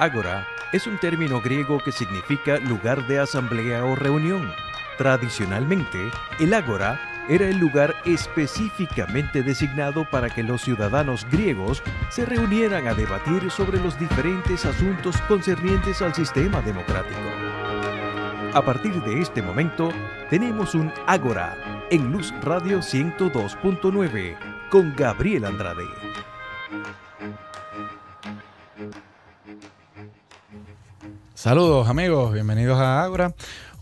Ágora es un término griego que significa lugar de asamblea o reunión. Tradicionalmente, el ágora era el lugar específicamente designado para que los ciudadanos griegos se reunieran a debatir sobre los diferentes asuntos concernientes al sistema democrático. A partir de este momento, tenemos un ágora en Luz Radio 102.9 con Gabriel Andrade. Saludos amigos, bienvenidos a Agora.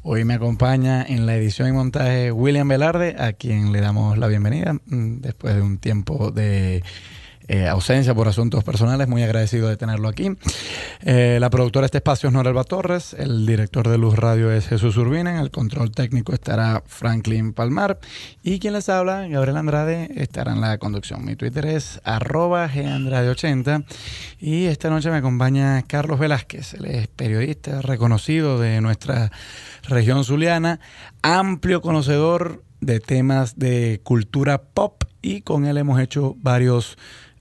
Hoy me acompaña en la edición y montaje William Velarde, a quien le damos la bienvenida mm, después de un tiempo de eh, ausencia por asuntos personales. Muy agradecido de tenerlo aquí. Eh, la productora de este espacio es Norelba Torres. El director de Luz Radio es Jesús Urbina. En el control técnico estará Franklin Palmar. Y quien les habla, Gabriel Andrade, estará en la conducción. Mi Twitter es arroba gandrade80. Y esta noche me acompaña Carlos Velázquez. Él es periodista reconocido de nuestra región zuliana, amplio conocedor de temas de cultura pop y con él hemos hecho varios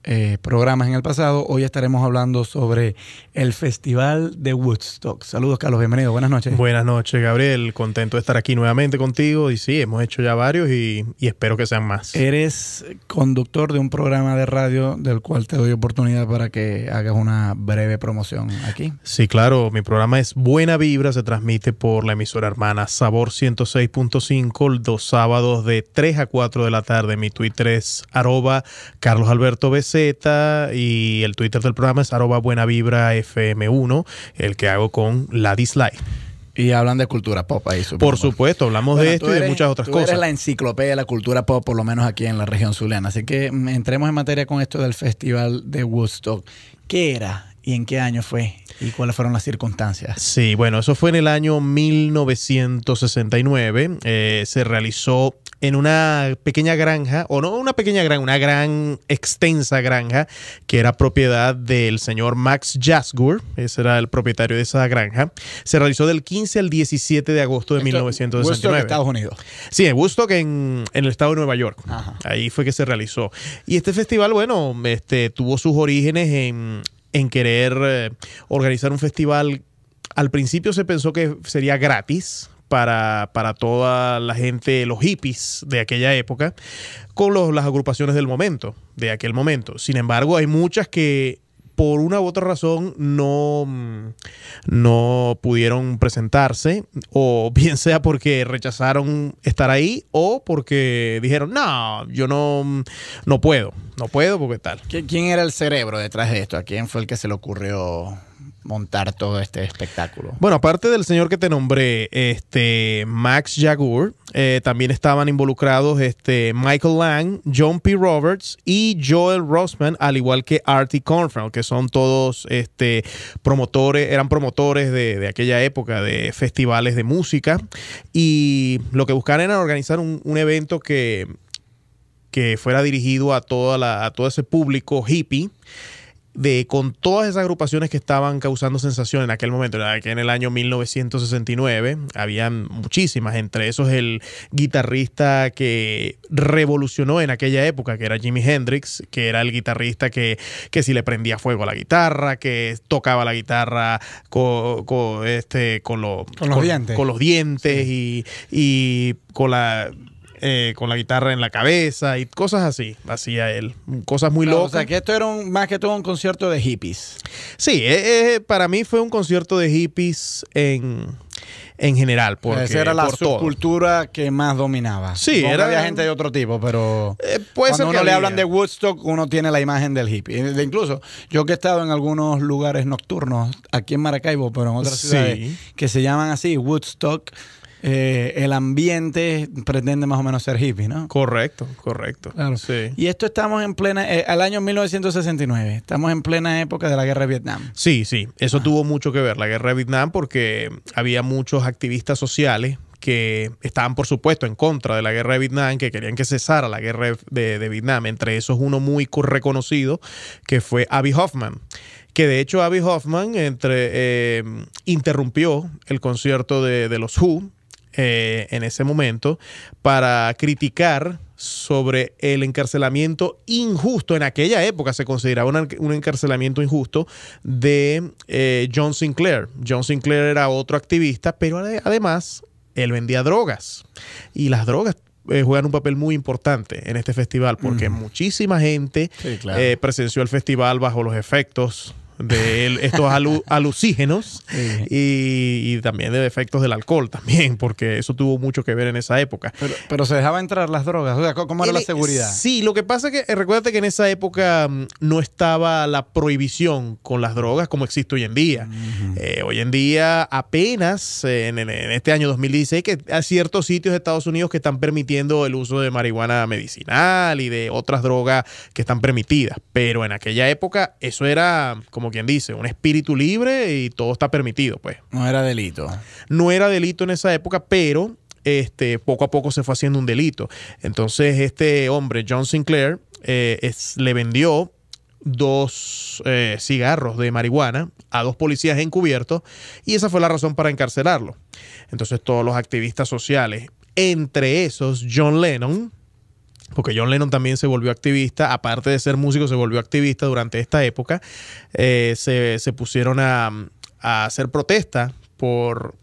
eh, programas en el pasado. Hoy estaremos hablando sobre el Festival de Woodstock. Saludos, Carlos, bienvenido. Buenas noches. Buenas noches, Gabriel. Contento de estar aquí nuevamente contigo. Y sí, hemos hecho ya varios y, espero que sean más. Eres conductor de un programa de radio del cual te doy oportunidad para que hagas una breve promoción aquí. Sí, claro. Mi programa es Buena Vibra. Se transmite por la emisora hermana Sabor 106.5 los sábados de 3 a 4 de la tarde. Mi Twitter es arroba Carlos Alberto BC y el Twitter del programa es arroba buena FM1, el que hago con la dislike. Y hablan de cultura pop ahí, supongo. Por supuesto, hablamos de esto y de muchas otras cosas. es la enciclopedia de la cultura pop, por lo menos aquí en la región zuliana. Así que mm, entremos en materia con esto del Festival de Woodstock. ¿Qué era y en qué año fue y cuáles fueron las circunstancias. Sí, bueno, eso fue en el año 1969. Eh, se realizó en una pequeña granja, o no una pequeña granja, una gran extensa granja que era propiedad del señor Max Jasgur, ese era el propietario de esa granja, se realizó del 15 al 17 de agosto de Esto, 1969. en Estados Unidos. Sí, en Woodstock, en, en el estado de Nueva York. Ahí fue que se realizó. Y este festival, bueno, este, tuvo sus orígenes en, querer eh, organizar un festival. Al principio se pensó que sería gratis, para, toda la gente, los hippies de aquella época, con las agrupaciones del momento, de aquel momento. Sin embargo, hay muchas que por una u otra razón no, no pudieron presentarse, o bien sea porque rechazaron estar ahí, o porque dijeron, no, yo no, no puedo, no puedo porque tal. ¿Quién era el cerebro detrás de esto? ¿A quién fue el que se le ocurrió montar todo este espectáculo. Bueno, aparte del señor que te nombré, este Max Jagur, eh, también estaban involucrados este Michael Lang, John P. Roberts y Joel Rossman, al igual que Artie Cornfeld, que son todos este promotores, eran promotores de, aquella época de festivales de música y lo que buscaban era organizar un, evento que que fuera dirigido a, toda la, a todo ese público hippie de, con todas esas agrupaciones que estaban causando sensación en aquel momento, que en el año 1969 habían muchísimas, entre esos el guitarrista que revolucionó en aquella época, que era Jimi Hendrix, que era el guitarrista que, que si le prendía fuego a la guitarra, que tocaba la guitarra este, con, este, con, los dientes, los dientes y, y con la eh, con la guitarra en la cabeza y cosas así, hacía él, cosas muy locas. O sea, que esto era más que todo un concierto de hippies. Sí, eh, eh, para mí fue un concierto de hippies en, en general. Porque, Esa era la subcultura que más dominaba. Sí, era. Había gente de otro tipo, pero. cuando le hablan de Woodstock, uno tiene la imagen del hippie. incluso, yo que he estado en algunos lugares nocturnos, aquí en Maracaibo, pero en otras que se llaman así, Woodstock eh, el ambiente pretende más o menos ser hippie, ¿no? Correcto, correcto. Y esto estamos en plena, eh, al año 1969, estamos en plena época de la guerra de Vietnam. Sí, sí, eso ah. tuvo mucho que ver, la guerra de Vietnam, porque había muchos activistas sociales que estaban, por supuesto, en contra de la guerra de Vietnam, que querían que cesara la guerra de, Vietnam. Entre esos, uno muy reconocido, que fue Abby Hoffman que de hecho Abby Hoffman entre, eh, interrumpió el concierto de, los Who eh, en ese momento para criticar sobre el encarcelamiento injusto, en aquella época se consideraba un encarcelamiento injusto de eh, John Sinclair. John Sinclair era otro activista, pero además él vendía drogas y las drogas eh, juegan un papel muy importante en este festival porque muchísima gente presenció el festival bajo los efectos de estos alucígenos y, también de efectos del alcohol también, porque eso tuvo mucho que ver en esa época. Pero, se dejaba entrar las drogas, o sea, ¿cómo era eh, la seguridad? Sí, lo que pasa es que eh, recuérdate que en esa época mm, no estaba la prohibición con las drogas como existe hoy en día. Eh, hoy en día apenas en, este año 2016 que hay ciertos sitios de Estados Unidos que están permitiendo el uso de marihuana medicinal y de otras drogas que están permitidas, pero en aquella época eso era como quien dice, un espíritu libre y todo está permitido, pues. No era delito. No era delito en esa época, pero este, poco a poco se fue haciendo un delito. Entonces, este hombre, John Sinclair, eh, le vendió dos eh, cigarros de marihuana a dos policías encubiertos y esa fue la razón para encarcelarlo. Entonces todos los activistas sociales, entre esos John Lennon, porque John Lennon también se volvió activista, aparte de ser músico, se volvió activista durante esta época, eh, se, pusieron a hacer protesta por,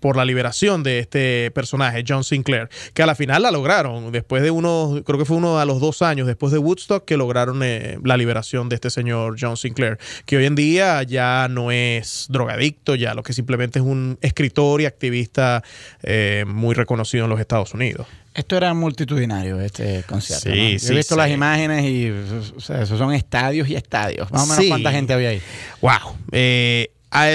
por la liberación de este personaje, John Sinclair, que a la final la lograron, después de unos, creo que fue uno a los dos años después de Woodstock, que lograron eh, la liberación de este señor John Sinclair, que hoy en día ya no es drogadicto, ya lo que simplemente es un escritor y activista eh, muy reconocido en los Estados Unidos. Esto era multitudinario, este concierto. Sí, sí, he visto las imágenes y son estadios y estadios. Más o menos cuánta gente había ahí. ¡Wow!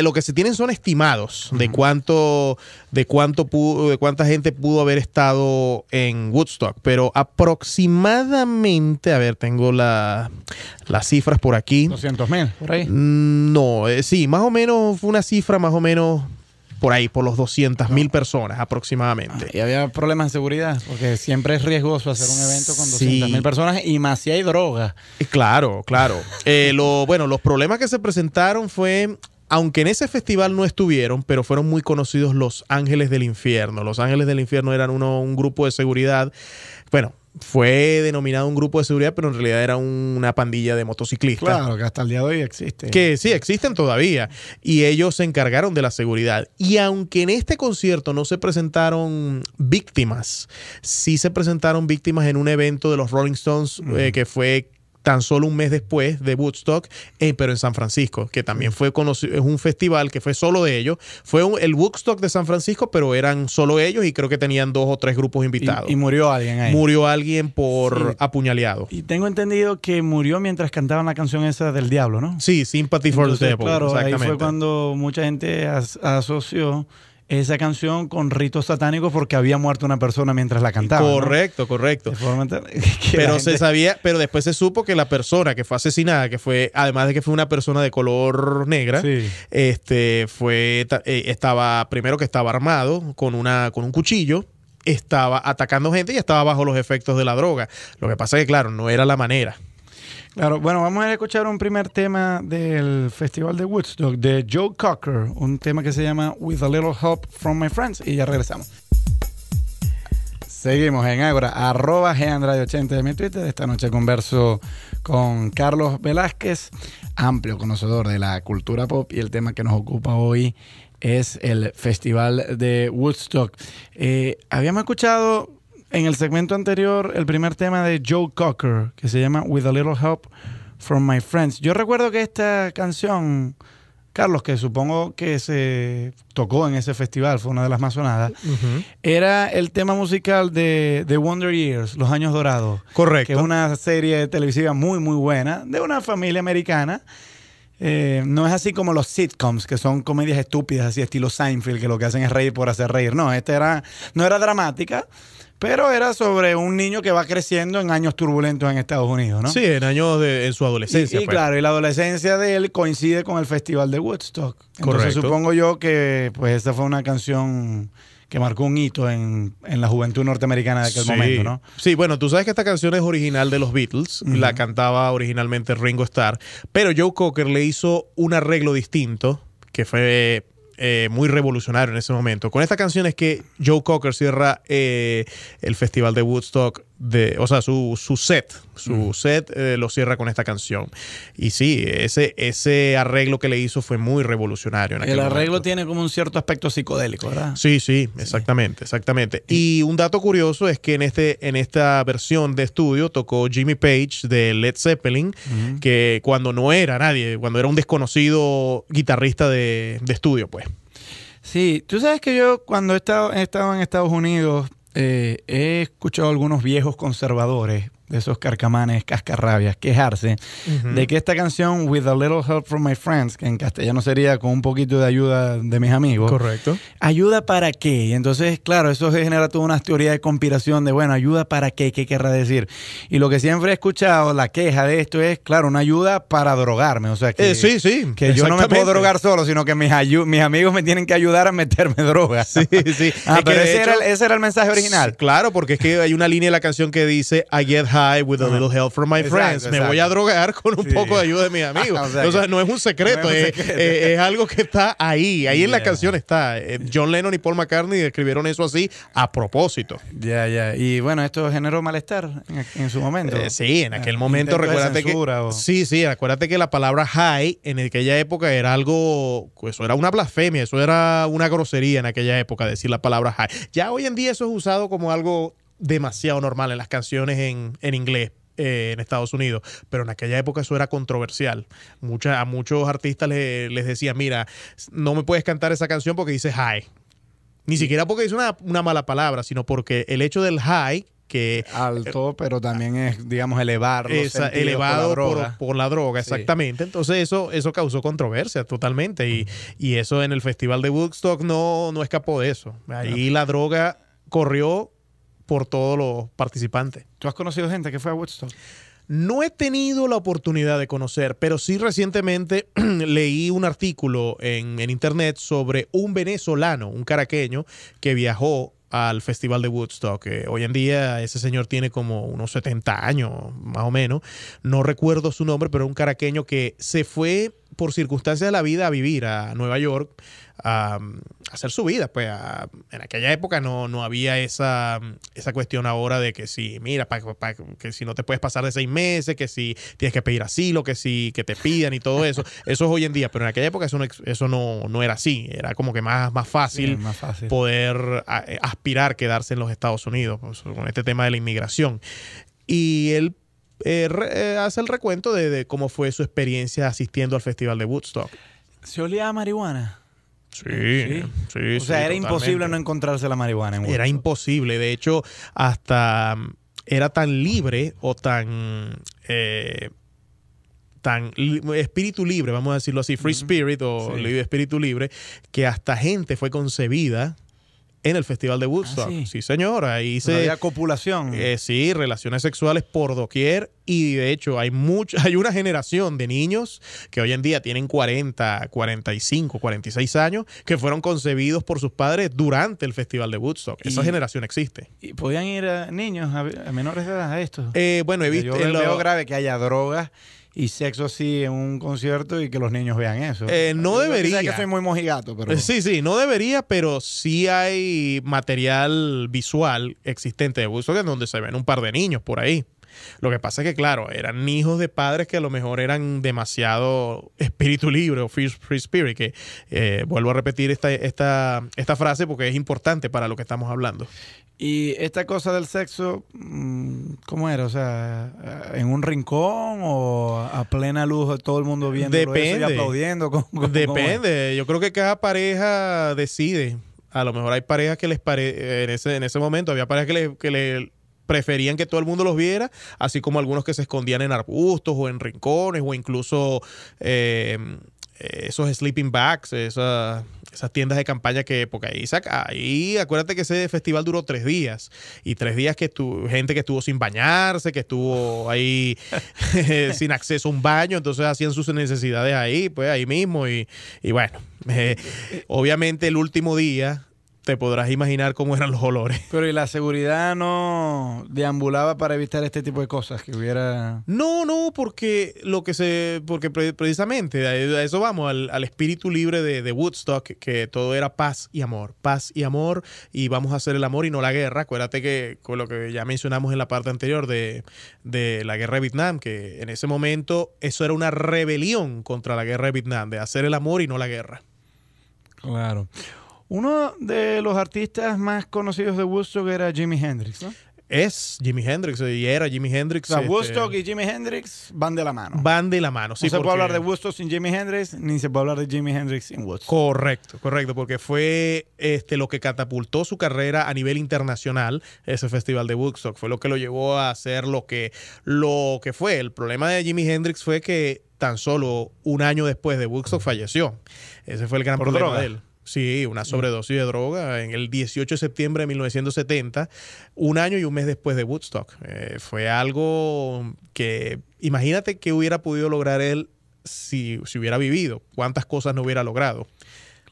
lo que se tienen son estimados de cuánto, de cuánto pudo, de cuánta gente pudo haber estado en Woodstock, pero aproximadamente, a ver, tengo la, las cifras por aquí. 200 mil, por ahí. Mm, no, eh, sí, más o menos fue una cifra más o menos por ahí, por los 200 mil ah. personas aproximadamente. y había problemas de seguridad, porque siempre es riesgoso hacer un evento con 200 mil personas y más si hay droga. Eh, claro, claro. Eh, lo, bueno, los problemas que se presentaron fue aunque en ese festival no estuvieron, pero fueron muy conocidos Los Ángeles del Infierno. Los Ángeles del Infierno eran uno, un grupo de seguridad, bueno, fue denominado un grupo de seguridad, pero en realidad era una pandilla de motociclistas. Claro, que hasta el día de hoy existen. Que sí, existen todavía. Y ellos se encargaron de la seguridad. Y aunque en este concierto no se presentaron víctimas, sí se presentaron víctimas en un evento de los Rolling Stones eh, que fue tan solo un mes después de Woodstock, eh, pero en San Francisco, que también fue conocido, es un festival que fue solo de ellos. Fue el Woodstock de San Francisco, pero eran solo ellos y creo que tenían dos o tres grupos invitados. Y, murió alguien ahí. Murió alguien por apuñaleado. Y tengo entendido que murió mientras cantaban la canción esa del diablo, ¿no? Sí, Sympathy for the Devil. Claro, ahí fue cuando mucha gente asoció esa canción con ritos satánicos porque había muerto una persona mientras la cantaba. Correcto, correcto. Pero se sabía, pero después se supo que la persona que fue asesinada, que fue, además de que fue una persona de color negra, este fue eh, estaba, primero que estaba armado con una, con un cuchillo estaba atacando gente y estaba bajo los efectos de la droga. Lo que pasa es que, claro, no era la manera. Claro, bueno, vamos a escuchar un primer tema del Festival de Woodstock de Joe Cocker, un tema que se llama With a Little Help from My Friends y ya regresamos. Seguimos en Agora arroba Andrade 80 de mi Twitter. Esta noche converso con Carlos Velázquez, amplio conocedor de la cultura pop y el tema que nos ocupa hoy es el Festival de Woodstock. Eh, habíamos escuchado en el segmento anterior, el primer tema de Joe Cocker, que se llama With a Little Help from My Friends. Yo recuerdo que esta canción, Carlos, que supongo que se tocó en ese festival, fue una de las más sonadas, era el tema musical de The Wonder Years, Los Años Dorados. Correcto. Que es una serie televisiva muy, muy buena, de una familia americana. Eh, no es así como los sitcoms, que son comedias estúpidas, así estilo Seinfeld, que lo que hacen es reír por hacer reír. No, esta era, no era dramática, pero era sobre un niño que va creciendo en años turbulentos en Estados Unidos, ¿no? Sí, en años de en su adolescencia. Sí, pues. claro, y la adolescencia de él coincide con el Festival de Woodstock. Entonces supongo yo que pues esta fue una canción que marcó un hito en, la juventud norteamericana de aquel momento, ¿no? Sí, bueno, tú sabes que esta canción es original de los Beatles, la cantaba originalmente Ringo Starr, pero Joe Cocker le hizo un arreglo distinto, que fue eh, muy revolucionario en ese momento. Con esta canción es que Joe Cocker cierra eh, el Festival de Woodstock de, o sea, su, set, su set eh, lo cierra con esta canción. Y sí, ese, ese arreglo que le hizo fue muy revolucionario. el arreglo tiene como un cierto aspecto psicodélico, ¿verdad? Sí, sí, exactamente, exactamente. Y, un dato curioso es que en, este, en esta versión de estudio tocó Jimmy Page de Led Zeppelin, que cuando no era nadie, cuando era un desconocido guitarrista de, estudio, pues. Sí, tú sabes que yo cuando he he estado en Estados Unidos eh, he escuchado a algunos viejos conservadores de esos carcamanes, cascarrabias, quejarse de que esta canción, With a Little Help from My Friends, que en castellano sería con un poquito de ayuda de mis amigos. Correcto. ¿Ayuda para qué? Y entonces, claro, eso genera toda una teoría de conspiración de, bueno, ¿ayuda para qué? ¿Qué querrá decir? Y lo que siempre he escuchado, la queja de esto es, claro, una ayuda para drogarme. O sea, que, eh, sí, sí, que yo no me puedo drogar solo, sino que mis, mis amigos me tienen que ayudar a meterme droga Sí, sí. Ah, pero ese, era el, mensaje original. Claro, porque es que hay una línea de la canción que dice, I with a little help from my friends. Me voy a drogar con un poco de ayuda de mis amigos. o, sea, no es un secreto, eh, eh, es, algo que está ahí, ahí en la canción está. Eh, John Lennon y Paul McCartney escribieron eso así a propósito. Ya, ya. Y bueno, esto generó malestar en, su momento. sí, en aquel momento, recuérdate que... Sí, sí, acuérdate que la palabra high en aquella época era algo, pues, eso era una blasfemia, eso era una grosería en aquella época decir la palabra high. Ya hoy en día eso es usado como algo demasiado normal en las canciones en, en inglés. Eh, en Estados Unidos, pero en aquella época eso era controversial. Mucha, a muchos artistas les decían, mira, no me puedes cantar esa canción porque dice high Ni siquiera porque dice una, mala palabra, sino porque el hecho del high que alto, eh, pero también es, digamos, elevar elevado por la droga, exactamente. Entonces eso, eso causó controversia totalmente y, eso en el Festival de Woodstock no, no escapó de eso. Ahí la droga corrió por todos los participantes. ¿Tú has conocido gente que fue a Woodstock? No he tenido la oportunidad de conocer, pero sí recientemente leí un artículo en, internet sobre un venezolano, un caraqueño, que viajó al Festival de Woodstock. hoy en día ese señor tiene como unos 70 años, más o menos. No recuerdo su nombre, pero un caraqueño que se fue por circunstancias de la vida a vivir a Nueva York, a, hacer su vida. Pues en aquella época no, no había esa, cuestión ahora de que si, mira, que si no te puedes pasar de seis meses, que si tienes que pedir asilo, que si que te pidan y todo eso. Eso es hoy en día, pero en aquella época eso no, eso no, era así. Era como que más, más, fácil, poder eh, aspirar quedarse en los Estados Unidos pues, con este tema de la inmigración. Y él eh, eh, hace el recuento de, cómo fue su experiencia asistiendo al Festival de Woodstock. ¿Se olía a marihuana? Sí, sí, O sea, era imposible no encontrarse la marihuana en Era imposible. De hecho, hasta mm, era tan libre o tan... Eh, tan espíritu libre, vamos a decirlo así, free spirit o espíritu libre, que hasta gente fue concebida en el Festival de Woodstock. Ah, ¿sí? señor. señora. Ahí se, había copulación. Eh, sí, relaciones sexuales por doquier. Y de hecho, hay, mucha, hay una generación de niños que hoy en día tienen 40, 45, 46 años que fueron concebidos por sus padres durante el Festival de Woodstock. Esa generación existe. ¿Y podían ir niños, a, menores de edad, a esto? Eh, bueno, he visto. Yo lo, grave que haya drogas y sexo así en un concierto y que los niños vean eso. Eh, no debería. que soy muy mojigato, pero. Eh, sí, sí, no debería, pero sí hay material visual existente de que en donde se ven un par de niños por ahí. Lo que pasa es que, claro, eran hijos de padres que a lo mejor eran demasiado espíritu libre o free, spirit, que eh, vuelvo a repetir esta, esta frase porque es importante para lo que estamos hablando. Y esta cosa del sexo, mm, ¿cómo era? O sea, ¿en un rincón o a plena luz todo el mundo viendo y aplaudiendo? Depende. Yo creo que cada pareja decide. A lo mejor hay parejas que les parece, en ese, momento había parejas que, les que le, preferían que todo el mundo los viera, así como algunos que se escondían en arbustos o en rincones o incluso eh, esos sleeping bags, esas, tiendas de campaña que, porque ahí, ahí, acuérdate que ese festival duró tres días y tres días que tu gente que estuvo sin bañarse, que estuvo ahí sin acceso a un baño, entonces hacían sus necesidades ahí, pues ahí mismo y, bueno, eh, obviamente el último día te podrás imaginar cómo eran los olores. Pero ¿y la seguridad no deambulaba para evitar este tipo de cosas que hubiera? No, no, porque lo que se, porque precisamente a eso vamos, al, espíritu libre de, Woodstock, que todo era paz y amor, paz y amor, y vamos a hacer el amor y no la guerra. Acuérdate que con lo que ya mencionamos en la parte anterior de, de la guerra de Vietnam, que en ese momento eso era una rebelión contra la guerra de Vietnam, de hacer el amor y no la guerra. Claro. Uno de los artistas más conocidos de Woodstock era Jimi Hendrix, ¿no? Es Jimi Hendrix y era Jimi Hendrix. O sea, este, Woodstock y Jimi Hendrix van de la mano. Van de la mano, sí. No se puede hablar de Woodstock sin Jimi Hendrix, ni se puede hablar de Jimi Hendrix sin Woodstock. Correcto, correcto, porque fue este, lo que catapultó su carrera a nivel internacional, ese festival de Woodstock. Fue lo que lo llevó a hacer lo que, lo que fue. El problema de Jimi Hendrix fue que tan solo un año después de Woodstock falleció. Ese fue el gran problema de él. Sí, una mm. sobredosis de droga en el 18 de septiembre de 1970, un año y un mes después de Woodstock. Eh, fue algo que imagínate que hubiera podido lograr él si, si hubiera vivido, cuántas cosas no hubiera logrado.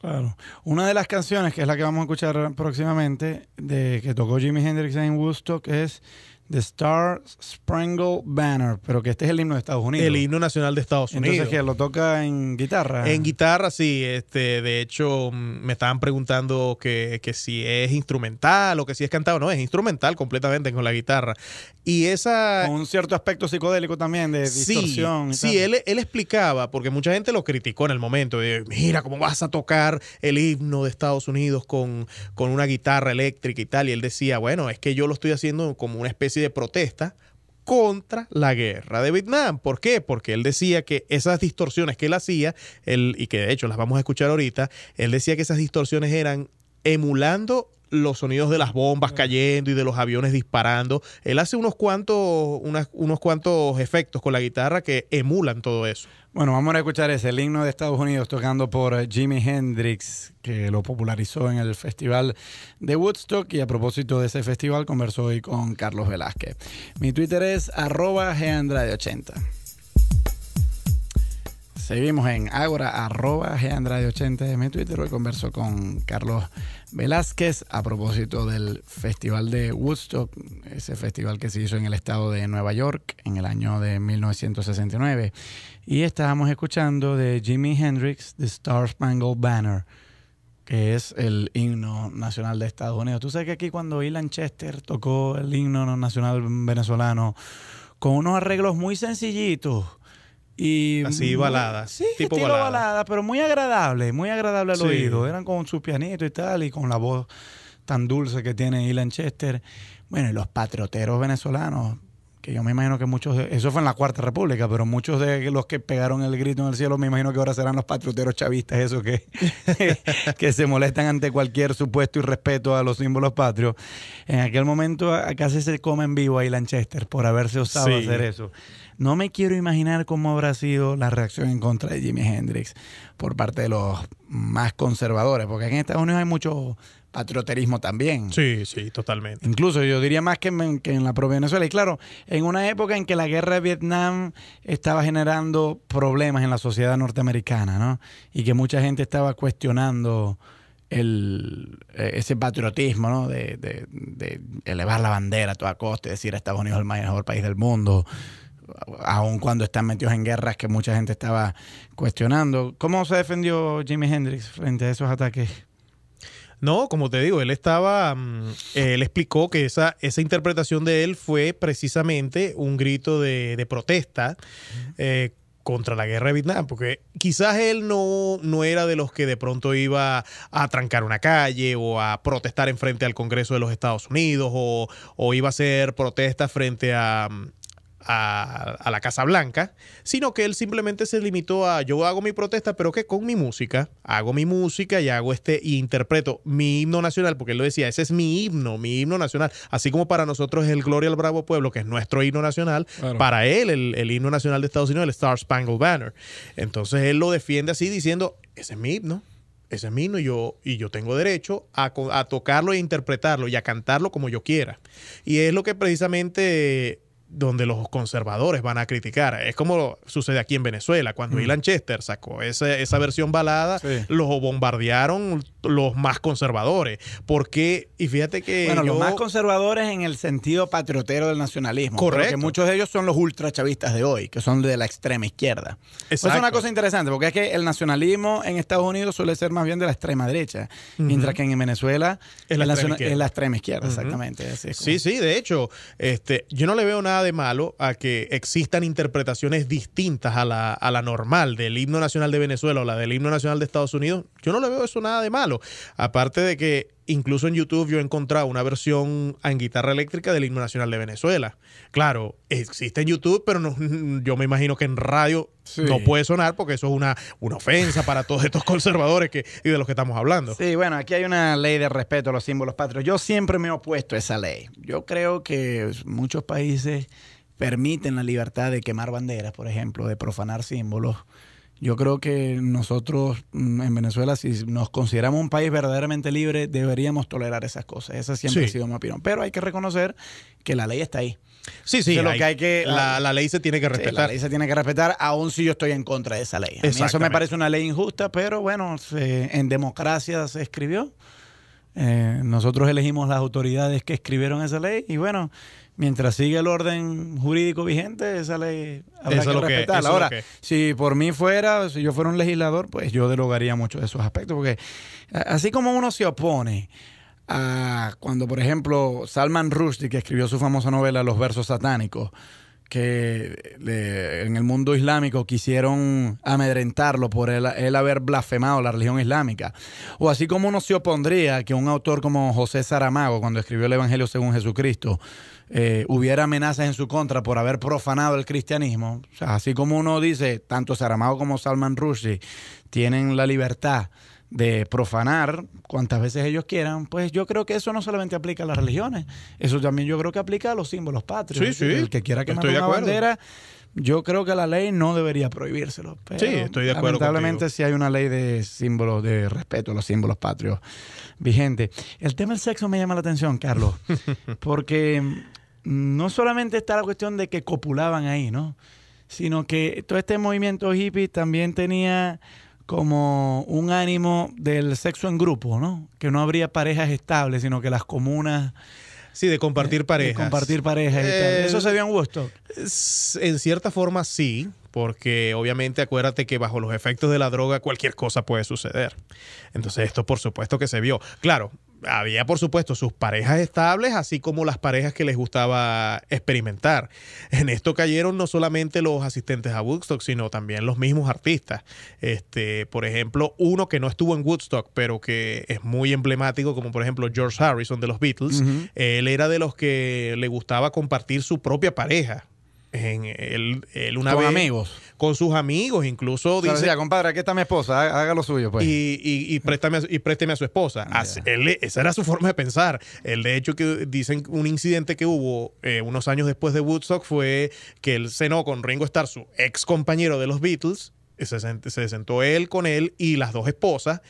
Claro. Una de las canciones, que es la que vamos a escuchar próximamente, de que tocó Jimi Hendrix en Woodstock, es The Star Springle Banner, pero que este es el himno de Estados Unidos. El himno nacional de Estados Unidos. Entonces que lo toca en guitarra. En guitarra, sí. Este, de hecho, mm, me estaban preguntando que, si es instrumental o que si es cantado. No, es instrumental completamente con la guitarra. Y esa. Con un cierto aspecto psicodélico también, de distorsión. Sí, él, él explicaba, porque mucha gente lo criticó en el momento. De, Mira, ¿cómo vas a tocar el himno de Estados Unidos con, con una guitarra eléctrica y tal? Y él decía, bueno, es que yo lo estoy haciendo como una especie de protesta contra la guerra de Vietnam. ¿Por qué? Porque él decía que esas distorsiones que él hacía, y que de hecho las vamos a escuchar ahorita, él decía que esas distorsiones eran emulando los sonidos de las bombas cayendo y de los aviones disparando. Él hace unos cuantos, unos cuantos efectos con la guitarra que emulan todo eso. Bueno, vamos a escuchar ese, el himno de Estados Unidos tocando por Jimi Hendrix, que lo popularizó en el Festival de Woodstock. Y a propósito de ese festival, conversó hoy con Carlos Velázquez. Mi Twitter es arroba 80 Seguimos en agora arroba 80 de mi Twitter. Hoy converso con Carlos Velázquez a propósito del Festival de Woodstock, ese festival que se hizo en el estado de Nueva York en el año de 1969. Y estábamos escuchando de Jimi Hendrix, The Star Spangled Banner que es el himno nacional de Estados Unidos. Tú sabes que aquí cuando Ilan Chester tocó el himno nacional venezolano con unos arreglos muy sencillitos, y, Así, mm, balada. Sí, tipo balada. pero muy agradable, muy agradable al oído. Eran con su pianito y tal, y con la voz tan dulce que tiene Ilan Chester. Bueno, y los patrioteros venezolanos, que yo me imagino que muchos, eso fue en la Cuarta República, pero muchos de los que pegaron el grito en el cielo, me imagino que ahora serán los patrioteros chavistas, esos que, que se molestan ante cualquier supuesto irrespeto a los símbolos patrios. En aquel momento casi se come en vivo ahí Lanchester por haberse osado hacer eso. No me quiero imaginar cómo habrá sido la reacción en contra de Jimi Hendrix por parte de los más conservadores, porque aquí en Estados Unidos hay muchos patrioterismo también. Sí, sí, totalmente. Incluso yo diría más que en, la pro Venezuela. Y claro, en una época en que la guerra de Vietnam estaba generando problemas en la sociedad norteamericana, ¿no? Y que mucha gente estaba cuestionando eh, ese patriotismo, ¿no? De, elevar la bandera a toda costa y decir a Estados Unidos es el mejor país del mundo aun cuando están metidos en guerras que mucha gente estaba cuestionando. ¿Cómo se defendió Jimi Hendrix frente a esos ataques? No, como te digo, él estaba, mm, él explicó que esa, esa interpretación de él fue precisamente un grito de, protesta eh, contra la guerra de Vietnam, porque quizás él no, no era de los que de pronto iba a trancar una calle o a protestar en frente al Congreso de los Estados Unidos o, o iba a hacer protesta frente a mm, a, la Casa Blanca, sino que él simplemente se limitó a yo hago mi protesta, pero que con mi música, hago mi música y hago este, y interpreto mi himno nacional, porque él lo decía, ese es mi himno, mi himno nacional, así como para nosotros es el Gloria al Bravo Pueblo, que es nuestro himno nacional, para él el, himno nacional de Estados Unidos, el Star Spangled Banner. Entonces él lo defiende así diciendo, ese es mi himno ese es mi himno, yo, y yo tengo derecho a, a, tocarlo e interpretarlo y a cantarlo como yo quiera. Y es lo que precisamente donde los conservadores van a criticar. Es como sucede aquí en Venezuela, cuando mm. Chester sacó esa, esa versión balada, los bombardearon los más conservadores. Porque, y fíjate que... Bueno, los más conservadores en el sentido patriotero del nacionalismo. Correcto. Porque muchos de ellos son los ultrachavistas de hoy, que son de la extrema izquierda. eso pues es una cosa interesante, porque es que el nacionalismo en Estados Unidos suele ser más bien de la extrema derecha, mientras que en Venezuela es la, extrema, izquierda. exactamente. Sí, sí, de hecho, este, yo no le veo nada de malo a que existan interpretaciones distintas a la, a la normal del himno nacional de Venezuela o la del himno nacional de Estados Unidos? Yo no le veo eso nada de malo. Aparte de que incluso en YouTube yo he encontrado una versión en guitarra eléctrica del himno nacional de Venezuela. Claro, existe en YouTube, pero yo me imagino que en radio no puede sonar porque eso es una, una ofensa para todos estos conservadores que, y de los que estamos hablando. Sí, bueno, aquí hay una ley de respeto a los símbolos patrios. Yo siempre me he opuesto a esa ley. Yo creo que muchos países permiten la libertad de quemar banderas, por ejemplo, de profanar símbolos yo creo que nosotros mm, en Venezuela, si nos consideramos un país verdaderamente libre, deberíamos tolerar esas cosas. Esa siempre ha sido mi opinión. Pero hay que reconocer que la ley está ahí. Sí, sí. lo que hay que, la, ley se tiene que respetar. la ley se tiene que respetar, aun si yo estoy en contra de esa ley. eso me parece una ley injusta, pero bueno, en democracia se escribió. Eh, nosotros elegimos las autoridades que escribieron esa ley y bueno, mientras sigue el orden jurídico vigente, esa ley habrá que respetarla. Ahora, si por mí fuera, si yo fuera un legislador, pues yo derogaría mucho de esos aspectos, porque así como uno se opone a cuando, por ejemplo, Salman Rushdie, que escribió su famosa novela Los versos satánicos, que en el mundo islámico quisieron amedrentarlo por él, haber blasfemado la religión islámica. O así como uno se opondría que un autor como José Saramago, cuando escribió el Evangelio según Jesucristo, eh, hubiera amenazas en su contra por haber profanado el cristianismo. O sea, así como uno dice, tanto Saramago como Salman Rushdie tienen la libertad de profanar cuantas veces ellos quieran, pues yo creo que eso no solamente aplica a las religiones, eso también yo creo que aplica a los símbolos patrios. Sí, sí. El que quiera quemar una bandera, yo creo que la ley no debería prohibírselo. sí, estoy de acuerdo. Lamentablemente si hay una ley de símbolos de respeto a los símbolos patrios vigente. El tema del sexo me llama la atención, Carlos, porque no solamente está la cuestión de que copulaban ahí, ¿no? Sino que todo este movimiento hippie también tenía como un ánimo del sexo en grupo, ¿no? Que no habría parejas estables, sino que las comunas... Sí, de compartir eh, parejas. compartir parejas. Eh, ¿Eso se vio en En cierta forma sí, porque obviamente acuérdate que bajo los efectos de la droga cualquier cosa puede suceder. Entonces esto por supuesto que se vio. Claro, había, por supuesto, sus parejas estables, así como las parejas que les gustaba experimentar. En esto cayeron no solamente los asistentes a Woodstock, sino también los mismos artistas. Este, por ejemplo, uno que no estuvo en Woodstock, pero que es muy emblemático, como por ejemplo George Harrison de los Beatles. Él era de los que le gustaba compartir su propia pareja en una con amigos. Con sus amigos, incluso dice. compadre, aquí está mi esposa, haga lo suyo, pues. Y, préstame, y présteme a su esposa. esa era su forma de pensar. El de hecho que dicen un incidente que hubo eh, unos años después de Woodstock fue que él cenó con Ringo Starr, su ex compañero de los Beatles. se sentó él con él y las dos esposas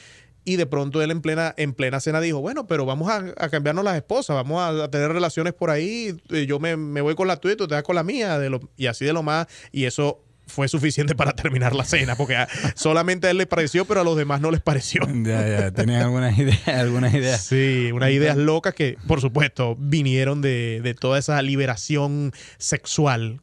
y de pronto él en plena, en plena cena dijo, bueno, pero vamos a, cambiarnos las esposas, vamos a, tener relaciones por ahí, yo me, voy con la tuya tú te vas con la mía, de lo, y así de lo más, y eso fue suficiente para terminar la cena, porque solamente a él le pareció, pero a los demás no les pareció. Ya, ya, tenían algunas ideas, algunas ideas. Sí, unas ideas locas que, por supuesto, vinieron de, de toda esa liberación sexual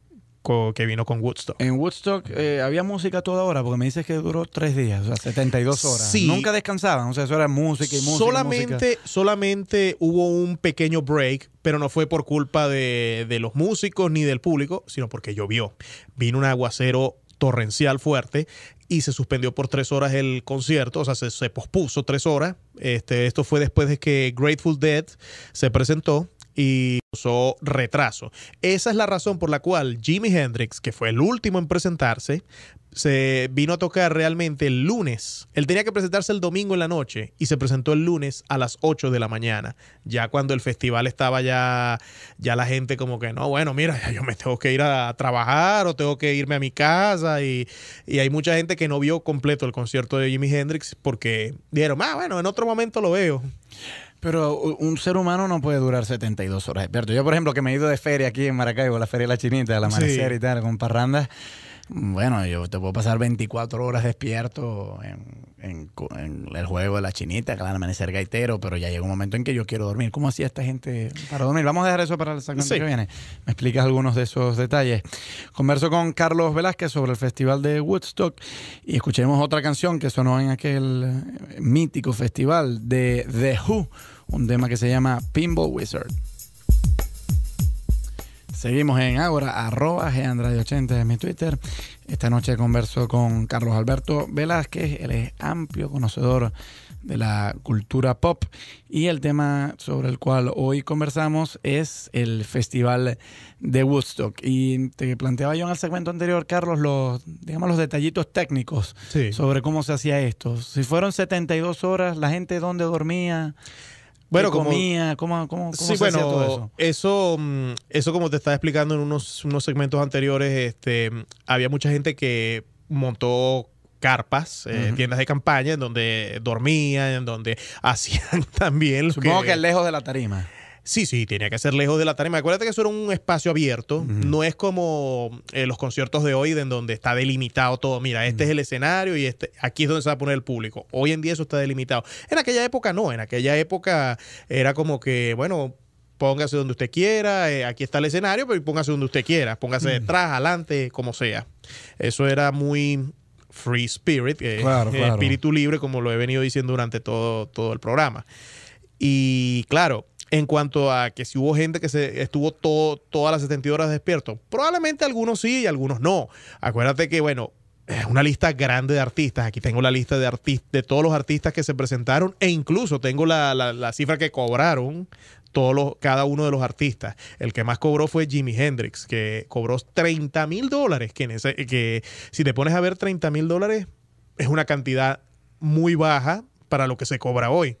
que vino con Woodstock. En Woodstock eh, había música toda hora, porque me dices que duró tres días, o sea, 72 horas. Sí. Nunca descansaban, o sea, eso era música y música. Solamente, solamente hubo un pequeño break, pero no fue por culpa de, los músicos ni del público, sino porque llovió. Vino un aguacero torrencial fuerte y se suspendió por tres horas el concierto, o sea, se, se, pospuso tres horas. Este, esto fue después de que Grateful Dead se presentó y retraso. Esa es la razón por la cual Jimi Hendrix, que fue el último en presentarse, se vino a tocar realmente el lunes. Él tenía que presentarse el domingo en la noche y se presentó el lunes a las 8 de la mañana. Ya cuando el festival estaba ya, ya la gente como que, no, bueno, mira, yo me tengo que ir a trabajar o tengo que irme a mi casa. Y, y hay mucha gente que no vio completo el concierto de Jimi Hendrix porque dijeron, ah, bueno, en otro momento lo veo. Pero un ser humano no puede durar 72 horas despierto. Yo, por ejemplo, que me he ido de feria aquí en Maracaibo, la Feria de la Chinita, al amanecer y tal, con parrandas. Bueno, yo te puedo pasar 24 horas despierto en, el juego de la chinita, claro, amanecer gaitero, pero ya llega un momento en que yo quiero dormir. ¿Cómo hacía esta gente para dormir? Vamos a dejar eso para el segundo que viene. Me explicas algunos de esos detalles. Converso con Carlos Velázquez sobre el festival de Woodstock y escuchemos otra canción que sonó en aquel mítico festival de The Who un tema que se llama Pinball Wizard. Seguimos en ...Ahora... arroba Geandrade80 de mi Twitter. Esta noche converso con Carlos Alberto Velázquez, él es amplio conocedor de la cultura pop y el tema sobre el cual hoy conversamos es el Festival de Woodstock. Y te planteaba yo en el segmento anterior, Carlos, los, digamos, los detallitos técnicos sobre cómo se hacía esto. Si fueron 72 horas, la gente dónde dormía. Bueno, comía? ¿Cómo, cómo, cómo se bueno, todo eso? Mm, eso? como te estaba explicando en unos, segmentos anteriores, este, había mucha gente que montó carpas, eh, tiendas de campaña, en donde dormían, en donde hacían también... Supongo que, que lejos de la tarima. Sí, sí, tenía que ser lejos de la tarima. Acuérdate que eso era un espacio abierto. No es como eh, los conciertos de hoy, en donde está delimitado todo. Mira, este es el escenario y este, aquí es donde se va a poner el público. Hoy en día eso está delimitado. En aquella época no. En aquella época era como que, bueno, póngase donde usted quiera, eh, aquí está el escenario, pero póngase donde usted quiera, póngase detrás, adelante, como sea. Eso era muy free spirit, eh, espíritu libre, como lo he venido diciendo durante todo, todo el programa. Y claro, en cuanto a que si hubo gente que se estuvo todo, todas las 70 horas despierto. Probablemente algunos sí y algunos no. Acuérdate que, bueno, es una lista grande de artistas. Aquí tengo la lista de artistas de todos los artistas que se presentaron e incluso tengo la, cifra que cobraron todos los, cada uno de los artistas. El que más cobró fue Jimi Hendrix, que cobró 30 mil dólares, que, que si te pones a ver 30 mil dólares es una cantidad muy baja para lo que se cobra hoy.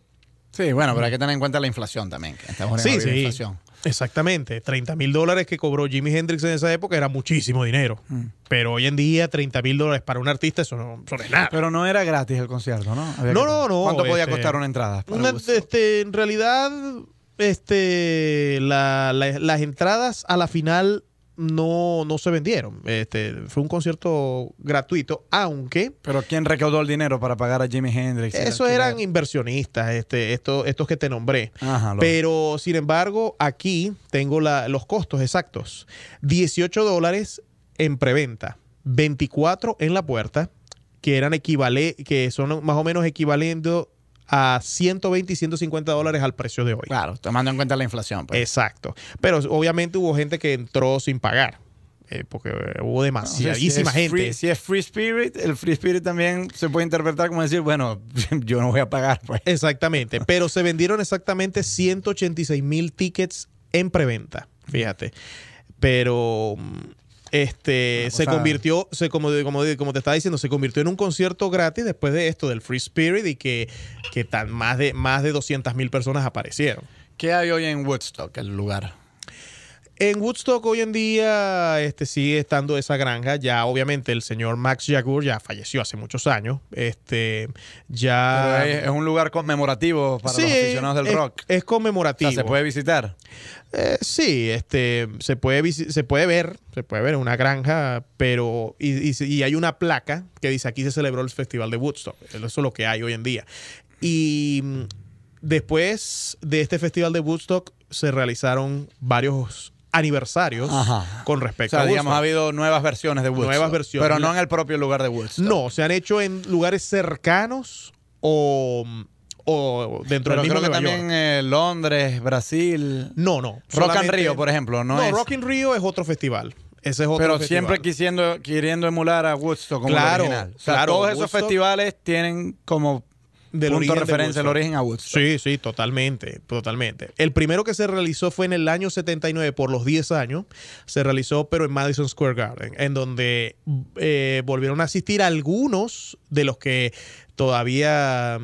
Sí, bueno, pero hay que tener en cuenta la inflación también. Que sí, sí. Inflación. Exactamente. 30 mil dólares que cobró Jimi Hendrix en esa época era muchísimo dinero. Mm. Pero hoy en día, 30 mil dólares para un artista, eso no, es nada. Pero no era gratis el concierto, ¿no? no, no, no. ¿Cuánto podía este, costar una entrada? este, en realidad, este, las entradas a la final no, no se vendieron. Este, fue un concierto gratuito, aunque. Pero ¿quién recaudó el dinero para pagar a Jimi Hendrix? Esos eran inversionistas, este, estos, que te nombré. Pero, sin embargo, aquí tengo los costos exactos: 18 dólares en preventa, 24 en la puerta, que eran equivale, que son más o menos equivalentes a 120 y 150 dólares al precio de hoy. Claro, tomando en cuenta la inflación. Pues. Exacto. Pero obviamente hubo gente que entró sin pagar. Eh, porque hubo demasiadísima gente. si es Free Spirit, el Free Spirit también se puede interpretar como decir, bueno, yo no voy a pagar. Pues. Exactamente, pero se vendieron exactamente 186 mil tickets en preventa, fíjate. Pero mm, este, se convirtió, se, como, como, como te estaba diciendo, se convirtió en un concierto gratis después de esto del Free Spirit y que, que más de, más de 200 mil personas aparecieron. ¿Qué hay hoy en Woodstock, el lugar? En Woodstock hoy en día este, sigue estando esa granja. Ya obviamente el señor Max Jagur ya falleció hace muchos años. Este, ya es, un lugar conmemorativo para los aficionados del rock. Es conmemorativo. se puede visitar. Eh, sí, este, se puede se puede ver, se puede ver en una granja, pero y hay una placa que dice aquí se celebró el festival de Woodstock. Eso es lo que hay hoy en día. Y mm, después de este festival de Woodstock se realizaron varios aniversarios con respecto a o sea, digamos, ha habido nuevas versiones de Woodstock. Nuevas versiones. Pero no en el propio lugar de Woodstock. No, se han hecho en lugares cercanos o, dentro del mismo creo que también eh, Londres, Brasil. No, no. Rock and Rio, por ejemplo. No, Rock in Rio es otro festival. Ese es otro festival. Pero siempre quisiendo, queriendo emular a Woodstock como claro, claro, todos esos festivales tienen como punto referencia, al origen a Woodstock. Sí, sí, totalmente, totalmente. El primero que se realizó fue en el año 79, por los 10 años, se realizó, pero en Madison Square Garden, en donde eh, volvieron a asistir algunos de los que todavía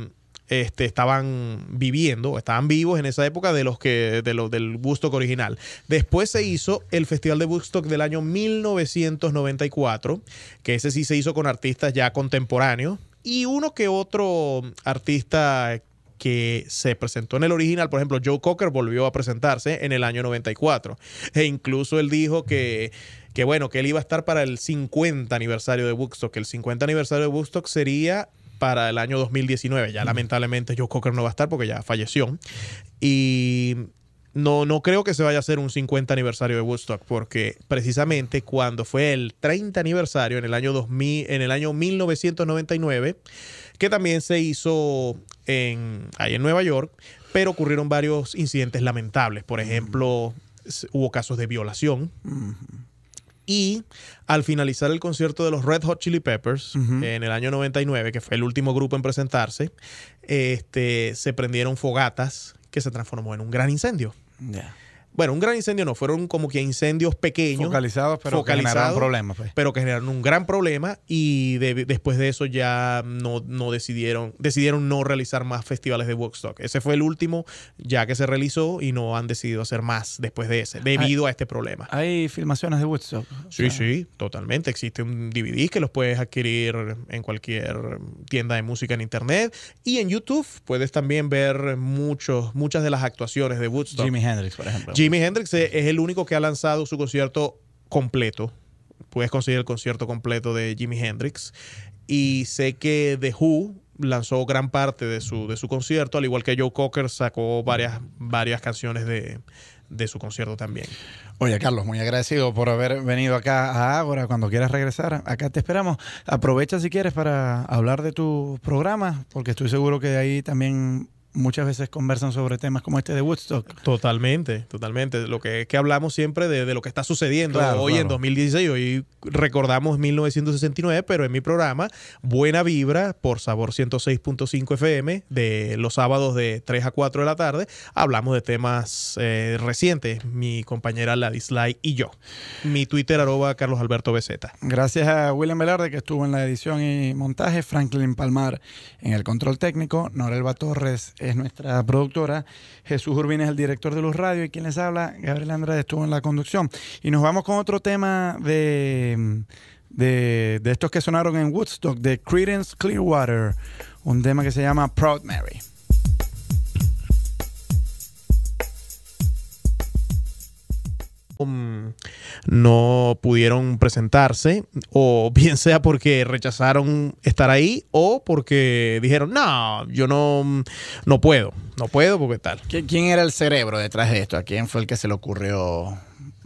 este, estaban viviendo, estaban vivos en esa época de los que de los del Woodstock original. Después se hizo el Festival de Woodstock del año 1994, que ese sí se hizo con artistas ya contemporáneos, y uno que otro artista que se presentó en el original, por ejemplo, Joe Cocker volvió a presentarse en el año 94 e incluso él dijo que bueno, que él iba a estar para el 50 aniversario de Woodstock, que el 50 aniversario de Woodstock sería para el año 2019. Ya lamentablemente Joe Cocker no va a estar porque ya falleció. Y no, no creo que se vaya a hacer un 50 aniversario de Woodstock, porque precisamente cuando fue el 30 aniversario, en el año, 2000, en el año 1999, que también se hizo en, ahí en Nueva York, pero ocurrieron varios incidentes lamentables. Por ejemplo, hubo casos de violación. Y al finalizar el concierto de los Red Hot Chili Peppers en el año 99, que fue el último grupo en presentarse, este, se prendieron fogatas que se transformó en un gran incendio. Yeah. bueno, un gran incendio no, fueron como que incendios pequeños. Focalizados, pero que generaron problemas. Pues. Pero que generaron un gran problema y después de eso ya no, decidieron, decidieron no realizar más festivales de Woodstock. Ese fue el último ya que se realizó y no han decidido hacer más después de ese, ah, debido a este problema. ¿Hay filmaciones de Woodstock? Sí, sí, totalmente. Existe un DVD que los puedes adquirir en cualquier tienda de música en internet y en YouTube puedes también ver muchos, muchas de las actuaciones de Woodstock. Jimi Hendrix, por ejemplo. Jimi Hendrix es el único que ha lanzado su concierto completo. Puedes conseguir el concierto completo de Jimi Hendrix. Y sé que The Who lanzó gran parte de su, de su concierto, al igual que Joe Cocker sacó varias, varias canciones de, de su concierto también. Oye, Carlos, muy agradecido por haber venido acá a Ágora. Cuando quieras regresar, acá te esperamos. Aprovecha si quieres para hablar de tu programa, porque estoy seguro que ahí también muchas veces conversan sobre temas como este de Woodstock. Totalmente, totalmente. Lo que es que hablamos siempre de, lo que está sucediendo hoy en 2016. Hoy recordamos 1969, pero en mi programa, Buena Vibra, por Sabor 106.5 FM, de los sábados de 3 a 4 de la tarde, hablamos de temas eh, recientes, mi compañera Ladislay y yo. Mi Twitter, arroba Carlos Alberto Beceta. Gracias a William Velarde, que estuvo en la edición y montaje, Franklin Palmar en el control técnico, Norelva Torres es nuestra productora, Jesús Urbina es el director de Luz Radio y quien les habla, Gabriel Andrade estuvo en la conducción. Y nos vamos con otro tema de, de, de estos que sonaron en Woodstock, de Credence Clearwater, un tema que se llama Proud Mary. Mm, no pudieron presentarse, o bien sea porque rechazaron estar ahí, o porque dijeron, no, yo no, no puedo, no puedo porque tal. ¿Quién era el cerebro detrás de esto? ¿A quién fue el que se le ocurrió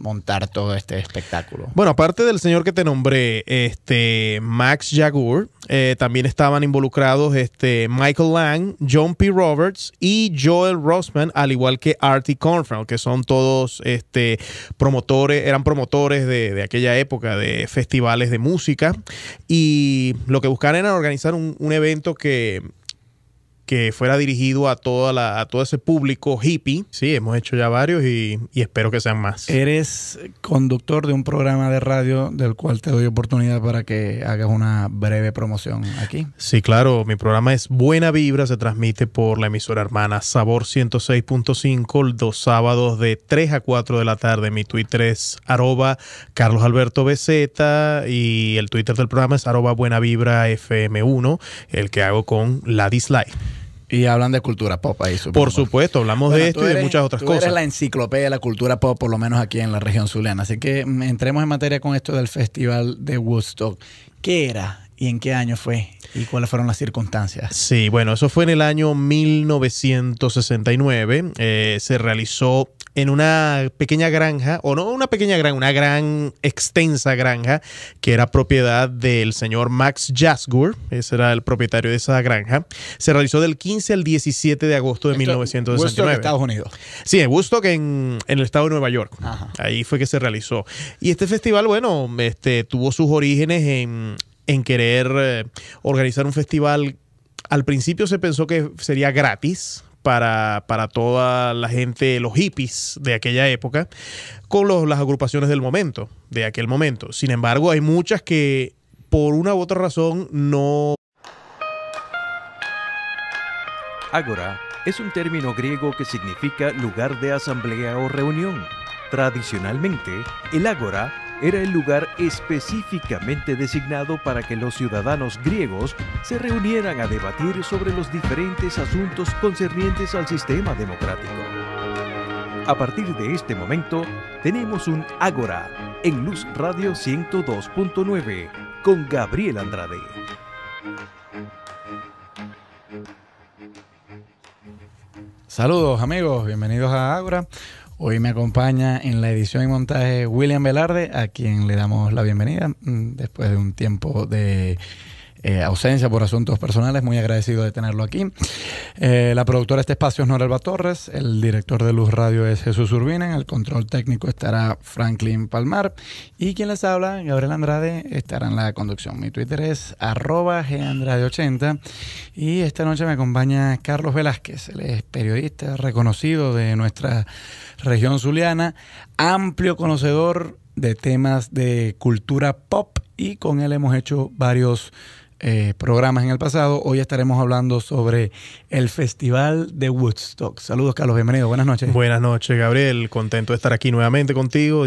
montar todo este espectáculo. Bueno, aparte del señor que te nombré, este Max Jagur, eh, también estaban involucrados este Michael Lang, John P. Roberts y Joel Rossman, al igual que Artie Confront, que son todos este promotores, eran promotores de, aquella época de festivales de música y lo que buscaban era organizar un evento que que fuera dirigido a, toda la, a todo ese público hippie. Sí, hemos hecho ya varios y, espero que sean más. Eres conductor de un programa de radio del cual te doy oportunidad para que hagas una breve promoción aquí. Sí, claro, mi programa es Buena Vibra, se transmite por la emisora hermana Sabor 106.5 los sábados de 3 a 4 de la tarde. Mi Twitter es arroba Carlos Alberto BZ y el Twitter del programa es arroba Buena Vibra FM1, el que hago con la dislike. Y hablan de cultura pop ahí, Por supuesto, hablamos de esto y de muchas otras cosas. es la enciclopedia de la cultura pop, por lo menos aquí en la región zuliana. Así que mm, entremos en materia con esto del Festival de Woodstock. ¿Qué era y en qué año fue? ¿Y cuáles fueron las circunstancias? Sí, bueno, eso fue en el año 1969. Eh, se realizó en una pequeña granja, o no una pequeña granja, una gran extensa granja que era propiedad del señor Max Jasgur, ese era el propietario de esa granja, se realizó del 15 al 17 de agosto de Esto, 1969. Estados Unidos. Sí, en Woodstock, en, en el estado de Nueva York. Ahí fue que se realizó. Y este festival, bueno, este, tuvo sus orígenes en, querer eh, organizar un festival al principio se pensó que sería gratis para, toda la gente, los hippies de aquella época, con los, las agrupaciones del momento, de aquel momento. Sin embargo, hay muchas que por una u otra razón no... Ágora es un término griego que significa lugar de asamblea o reunión. Tradicionalmente, el ágora era el lugar específicamente designado para que los ciudadanos griegos se reunieran a debatir sobre los diferentes asuntos concernientes al sistema democrático. A partir de este momento, tenemos un Ágora en Luz Radio 102.9 con Gabriel Andrade. Saludos amigos, bienvenidos a Ágora. Hoy me acompaña en la edición y montaje William Velarde, a quien le damos la bienvenida mm, después de un tiempo de eh, ausencia por asuntos personales. Muy agradecido de tenerlo aquí. Eh, la productora de este espacio es Norelva Torres. El director de Luz Radio es Jesús Urbina. En el control técnico estará Franklin Palmar. Y quien les habla, Gabriel Andrade, estará en la conducción. Mi Twitter es arroba gandrade80. Y esta noche me acompaña Carlos Velázquez. Él es periodista reconocido de nuestra región zuliana, amplio conocedor de temas de cultura pop y con él hemos hecho varios eh, programas en el pasado. Hoy estaremos hablando sobre el Festival de Woodstock. Saludos, Carlos. Bienvenido. Buenas noches. Buenas noches, Gabriel. Contento de estar aquí nuevamente contigo.